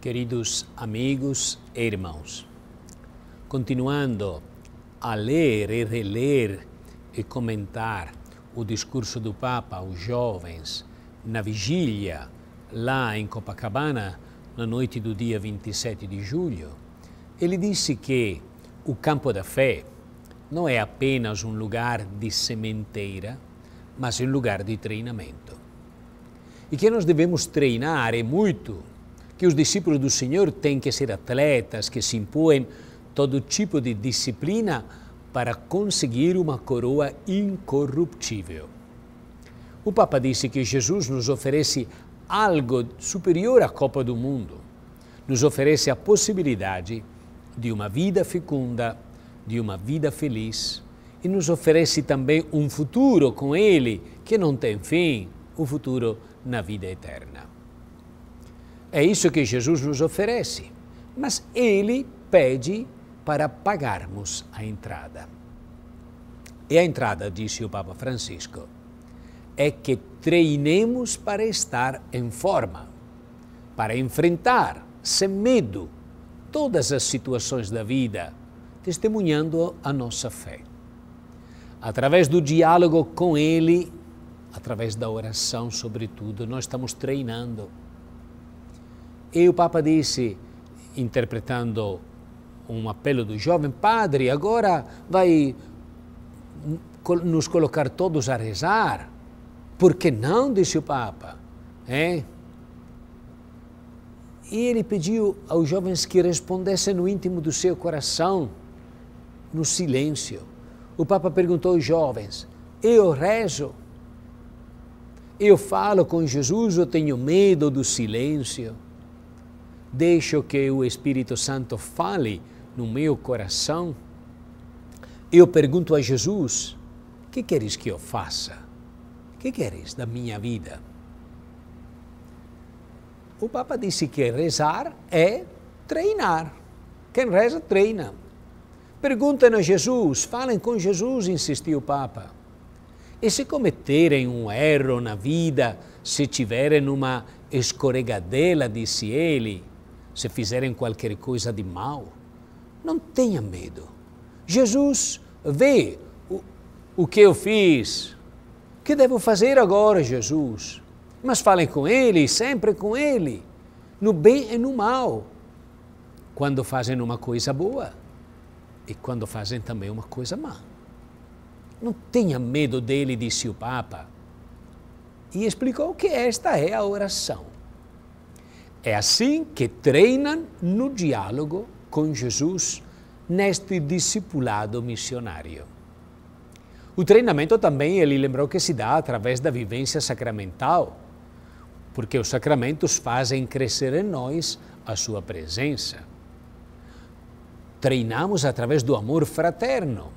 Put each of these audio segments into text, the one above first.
Queridos amigos e irmãos, continuando a ler e reler e comentar o discurso do Papa aos jovens na vigília lá em Copacabana, na noite do dia 27 de julho, ele disse que o campo da fé não é apenas um lugar de sementeira, mas um lugar de treinamento. E que nós devemos treinar e muito que os discípulos do Senhor têm que ser atletas, que se impõem todo tipo de disciplina para conseguir uma coroa incorruptível. O Papa disse que Jesus nos oferece algo superior à Copa do Mundo. Nos oferece a possibilidade de uma vida fecunda, de uma vida feliz e nos oferece também um futuro com Ele que não tem fim, o um futuro na vida eterna. É isso que Jesus nos oferece. Mas ele pede para pagarmos a entrada. E a entrada, disse o Papa Francisco, é que treinemos para estar em forma, para enfrentar, sem medo, todas as situações da vida, testemunhando a nossa fé. Através do diálogo com Ele, através da oração, sobretudo, nós estamos treinando e o Papa disse, interpretando um apelo do jovem padre, agora vai nos colocar todos a rezar. Por que não? disse o Papa. É? E ele pediu aos jovens que respondessem no íntimo do seu coração, no silêncio. O Papa perguntou aos jovens: Eu rezo? Eu falo com Jesus ou tenho medo do silêncio? deixo que o Espírito Santo fale no meu coração, eu pergunto a Jesus: o que queres que eu faça? O que queres da minha vida? O Papa disse que rezar é treinar. Quem reza, treina. Perguntem a Jesus, falem com Jesus, insistiu o Papa. E se cometerem um erro na vida, se tiverem uma escorregadela, disse ele, se fizerem qualquer coisa de mal, não tenha medo. Jesus vê o, o que eu fiz. O que devo fazer agora, Jesus? Mas falem com Ele, sempre com Ele, no bem e no mal. Quando fazem uma coisa boa e quando fazem também uma coisa má. Não tenha medo dele, disse o Papa. E explicou que esta é a oração é assim que treinam no diálogo com Jesus neste discipulado missionário. O treinamento também ele lembrou que se dá através da vivência sacramental, porque os sacramentos fazem crescer em nós a sua presença. Treinamos através do amor fraterno,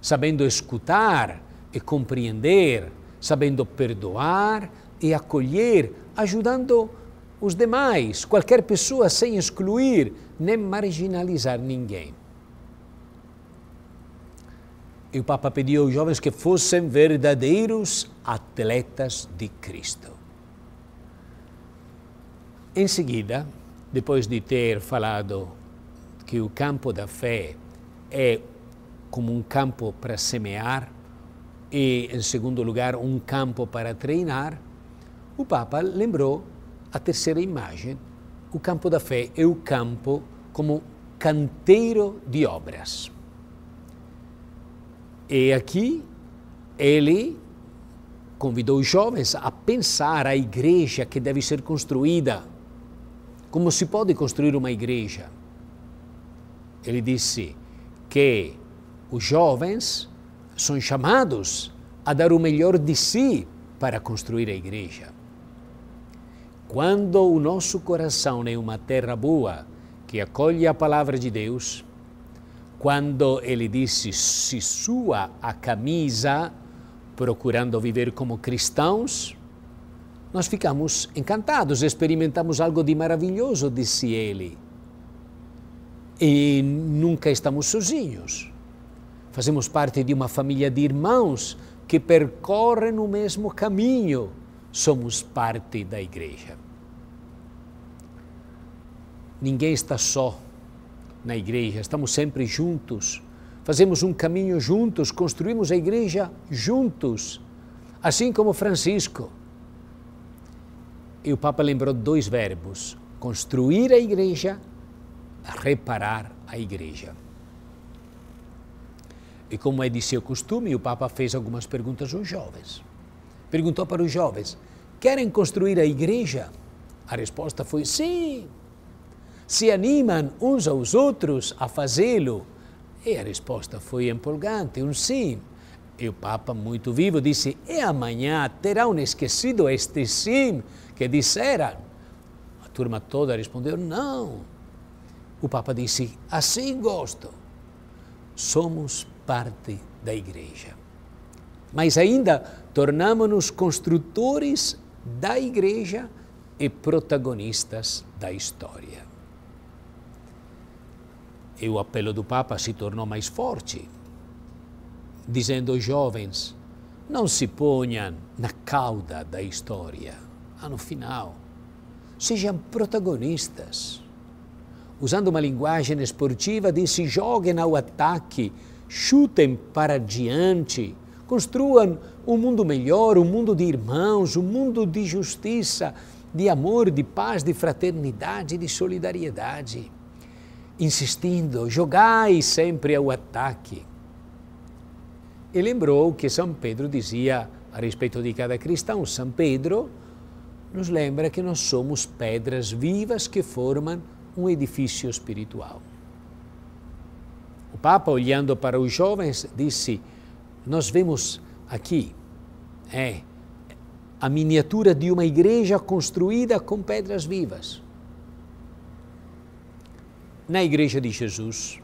sabendo escutar e compreender, sabendo perdoar e acolher, ajudando a os demais, qualquer pessoa, sem excluir nem marginalizar ninguém. E o Papa pediu aos jovens que fossem verdadeiros atletas de Cristo. Em seguida, depois de ter falado que o campo da fé é como um campo para semear e, em segundo lugar, um campo para treinar, o Papa lembrou a terceira imagem, o campo da fé é o campo como canteiro de obras. E aqui ele convidou os jovens a pensar a igreja que deve ser construída. Como se pode construir uma igreja? Ele disse que os jovens são chamados a dar o melhor de si para construir a igreja. Quando o nosso coração é uma terra boa, que acolhe a palavra de Deus, quando ele disse: se sua a camisa, procurando viver como cristãos, nós ficamos encantados, experimentamos algo de maravilhoso, disse ele. E nunca estamos sozinhos. Fazemos parte de uma família de irmãos que percorrem o mesmo caminho somos parte da igreja. Ninguém está só na igreja, estamos sempre juntos, fazemos um caminho juntos, construímos a igreja juntos, assim como Francisco. E o Papa lembrou dois verbos: construir a igreja, reparar a igreja. E como é de seu costume, o Papa fez algumas perguntas aos jovens perguntou para os jovens: Querem construir a igreja? A resposta foi: Sim. Se animam uns aos outros a fazê-lo? E a resposta foi empolgante: um sim. E o Papa, muito vivo, disse: E amanhã terão esquecido este sim que disseram? A turma toda respondeu: Não. O Papa disse: Assim gosto. Somos parte da igreja mas ainda tornamos-nos construtores da igreja e protagonistas da história. E o apelo do Papa se tornou mais forte, dizendo aos jovens: não se ponham na cauda da história, no final. Sejam protagonistas. Usando uma linguagem esportiva, disse: joguem ao ataque, chutem para diante Construam um mundo melhor, um mundo de irmãos, um mundo de justiça, de amor, de paz, de fraternidade, de solidariedade. Insistindo, jogai sempre ao ataque. E lembrou que São Pedro dizia a respeito de cada cristão, São Pedro nos lembra que nós somos pedras vivas que formam um edifício espiritual. O Papa, olhando para os jovens, disse: nós vemos aqui é a miniatura de uma igreja construída com pedras vivas. Na igreja de Jesus,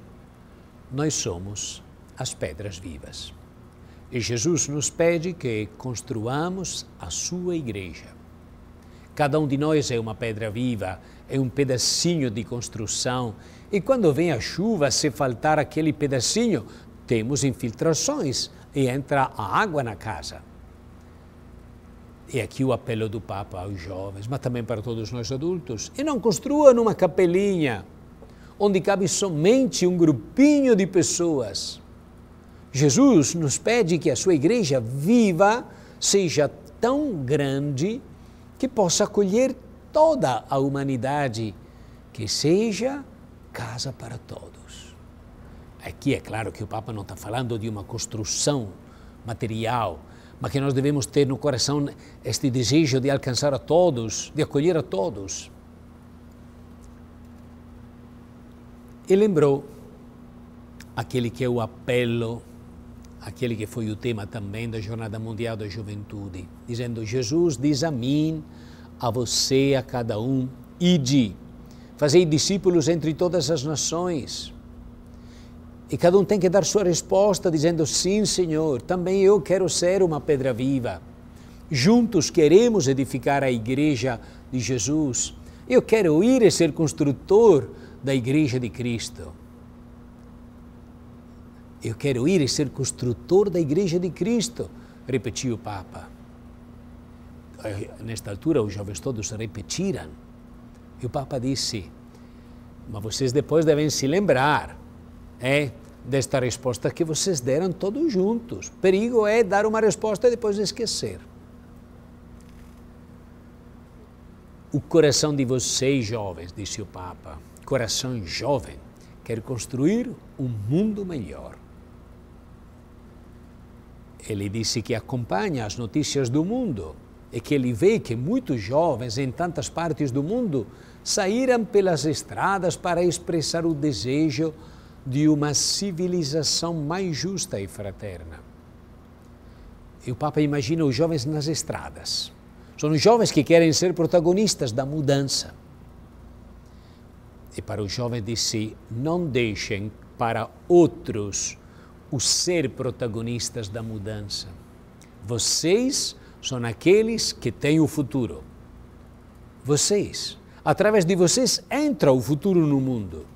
nós somos as pedras vivas. E Jesus nos pede que construamos a sua igreja. Cada um de nós é uma pedra viva, é um pedacinho de construção. E quando vem a chuva, se faltar aquele pedacinho, temos infiltrações e entra a água na casa. E aqui o apelo do Papa aos jovens, mas também para todos nós adultos. E não construa numa capelinha onde cabe somente um grupinho de pessoas. Jesus nos pede que a sua igreja viva seja tão grande que possa acolher toda a humanidade, que seja casa para todos. Aqui é claro que o Papa não está falando de uma construção material, mas que nós devemos ter no coração este desejo de alcançar a todos, de acolher a todos. E lembrou aquele que é o apelo, aquele que foi o tema também da Jornada Mundial da Juventude, dizendo: Jesus diz a mim, a você, a cada um, ide, fazei discípulos entre todas as nações e cada um tem que dar sua resposta dizendo: Sim, Senhor, também eu quero ser uma pedra viva. Juntos queremos edificar a igreja de Jesus. Eu quero ir e ser construtor da igreja de Cristo. Eu quero ir e ser construtor da igreja de Cristo, repetiu o Papa. Eh, nesta altura, os jovens todos repetiram. E o Papa disse: Mas vocês depois devem se lembrar, é? desta resposta que vocês deram todos juntos. Perigo é dar uma resposta e depois esquecer. O coração de vocês, jovens, disse o Papa, coração jovem, quer construir um mundo melhor. Ele disse que acompanha as notícias do mundo e que ele vê que muitos jovens em tantas partes do mundo saíram pelas estradas para expressar o desejo de uma civilização mais justa e fraterna. E o Papa imagina os jovens nas estradas. São os jovens que querem ser protagonistas da mudança. E para o jovem disse: não deixem para outros o ser protagonistas da mudança. Vocês são aqueles que têm o futuro. Vocês. Através de vocês entra o futuro no mundo.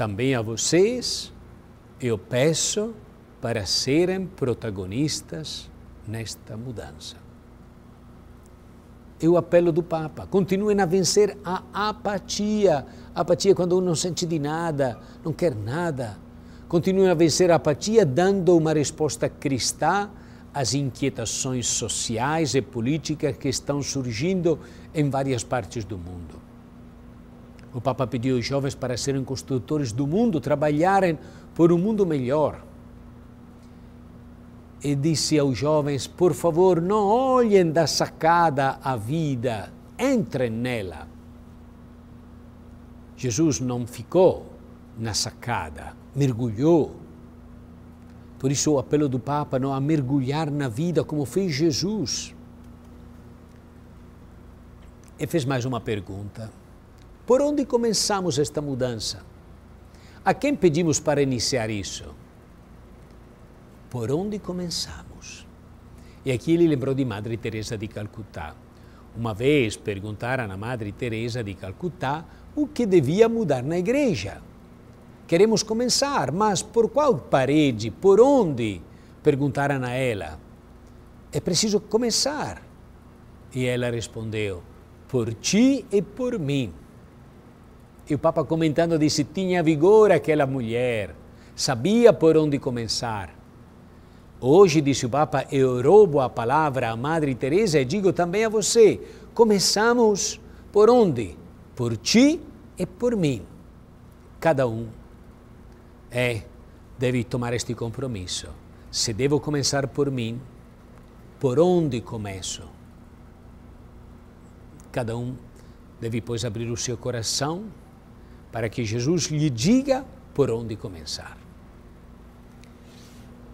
Também a vocês eu peço para serem protagonistas nesta mudança. Eu apelo do Papa. Continuem a vencer a apatia. Apatia é quando um não sente de nada, não quer nada. Continuem a vencer a apatia dando uma resposta cristã às inquietações sociais e políticas que estão surgindo em várias partes do mundo. O Papa pediu aos jovens para serem construtores do mundo, trabalharem por um mundo melhor. E disse aos jovens: por favor, não olhem da sacada a vida, entrem nela. Jesus não ficou na sacada, mergulhou. Por isso, o apelo do Papa não a mergulhar na vida como fez Jesus. E fez mais uma pergunta por onde começamos esta mudança? A quem pedimos para iniciar isso? Por onde começamos? E aqui ele lembrou de Madre Teresa de Calcutá. Uma vez perguntaram a Madre Teresa de Calcutá o que devia mudar na igreja. Queremos começar, mas por qual parede, por onde? Perguntaram a ela. É preciso começar. E ela respondeu: por ti e por mim. E o Papa comentando disse: tinha vigor aquela mulher, sabia por onde começar. Hoje, disse o Papa, eu roubo a palavra à Madre Teresa e digo também a você: começamos por onde? Por ti e por mim. Cada um é deve tomar este compromisso. Se devo começar por mim, por onde começo? Cada um deve, pois, abrir o seu coração para que Jesus lhe diga por onde começar.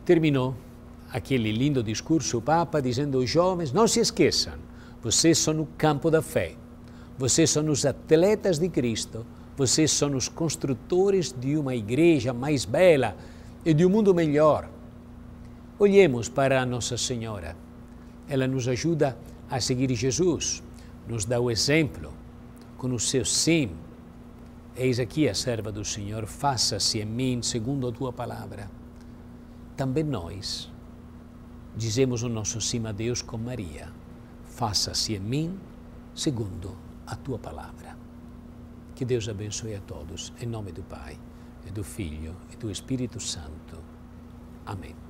Terminou aquele lindo discurso o Papa dizendo aos jovens: não se esqueçam, vocês são o campo da fé, vocês são os atletas de Cristo, vocês são os construtores de uma igreja mais bela e de um mundo melhor. Olhemos para a Nossa Senhora. Ela nos ajuda a seguir Jesus, nos dá o exemplo com o seu sim, Eis aqui a serva do Senhor, faça-se em mim segundo a tua palavra. Também nós dizemos o nosso sim a Deus com Maria, faça-se em mim segundo a tua palavra. Que Deus abençoe a todos, em nome do Pai, e do Filho e do Espírito Santo. Amém.